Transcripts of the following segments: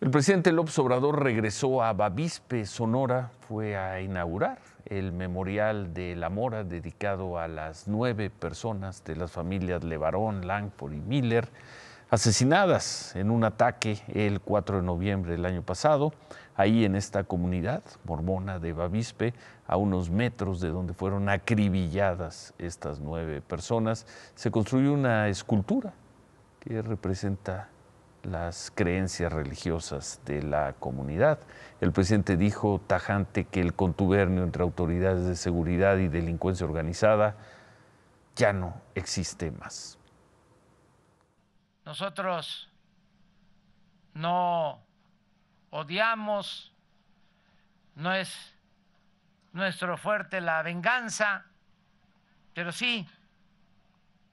El presidente López Obrador regresó a Bavispe, Sonora, fue a inaugurar el Memorial de la Mora dedicado a las nueve personas de las familias Levarón, Langford y Miller, asesinadas en un ataque el 4 de noviembre del año pasado, ahí en esta comunidad mormona de Bavispe, a unos metros de donde fueron acribilladas estas nueve personas, se construyó una escultura que representa las creencias religiosas de la comunidad. El presidente dijo tajante que el contubernio entre autoridades de seguridad y delincuencia organizada ya no existe más. Nosotros no odiamos, no es nuestro fuerte la venganza, pero sí,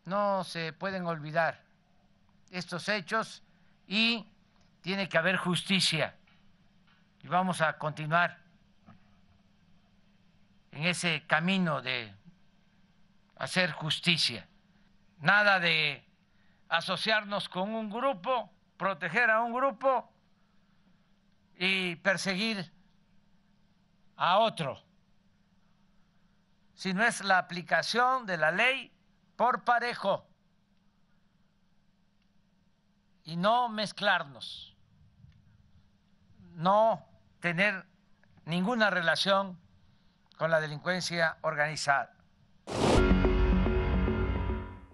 no se pueden olvidar estos hechos y tiene que haber justicia. Y vamos a continuar en ese camino de hacer justicia. Nada de asociarnos con un grupo, proteger a un grupo y perseguir a otro, si no es la aplicación de la ley por parejo y no mezclarnos, no tener ninguna relación con la delincuencia organizada.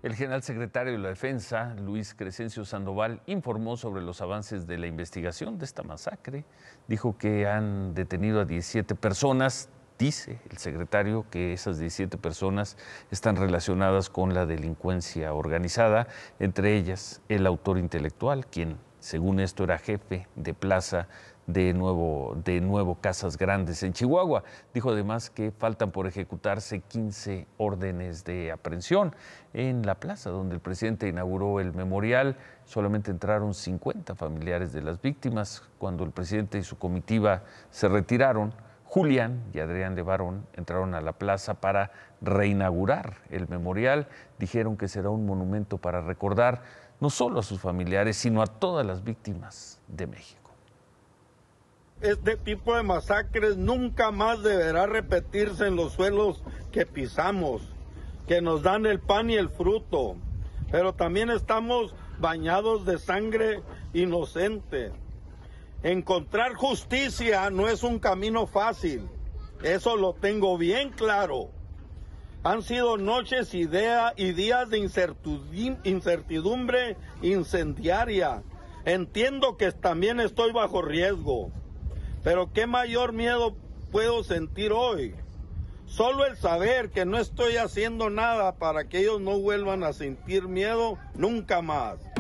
El general secretario de la Defensa, Luis Crescencio Sandoval, informó sobre los avances de la investigación de esta masacre. Dijo que han detenido a 17 personas, dice el secretario que esas 17 personas están relacionadas con la delincuencia organizada, entre ellas el autor intelectual, quien según esto era jefe de plaza de nuevo, de nuevo Casas Grandes en Chihuahua. Dijo además que faltan por ejecutarse 15 órdenes de aprehensión. En la plaza donde el presidente inauguró el memorial solamente entraron 50 familiares de las víctimas. Cuando el presidente y su comitiva se retiraron, Julián y Adrián de Barón entraron a la plaza para reinaugurar el memorial. Dijeron que será un monumento para recordar no solo a sus familiares, sino a todas las víctimas de México. Este tipo de masacres nunca más deberá repetirse en los suelos que pisamos, que nos dan el pan y el fruto, pero también estamos bañados de sangre inocente. Encontrar justicia no es un camino fácil, eso lo tengo bien claro. Han sido noches y días de incertidumbre incendiaria. Entiendo que también estoy bajo riesgo, pero qué mayor miedo puedo sentir hoy. Solo el saber que no estoy haciendo nada para que ellos no vuelvan a sentir miedo nunca más.